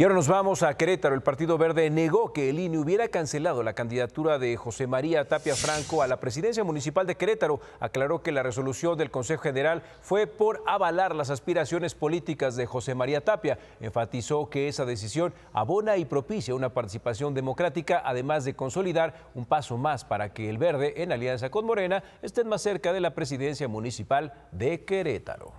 Y ahora nos vamos a Querétaro. El Partido Verde negó que el INE hubiera cancelado la candidatura de José María Tapia Franco a la presidencia municipal de Querétaro. Aclaró que la resolución del Consejo General fue por avalar las aspiraciones políticas de José María Tapia. Enfatizó que esa decisión abona y propicia una participación democrática, además de consolidar un paso más para que el Verde, en alianza con Morena, estén más cerca de la presidencia municipal de Querétaro.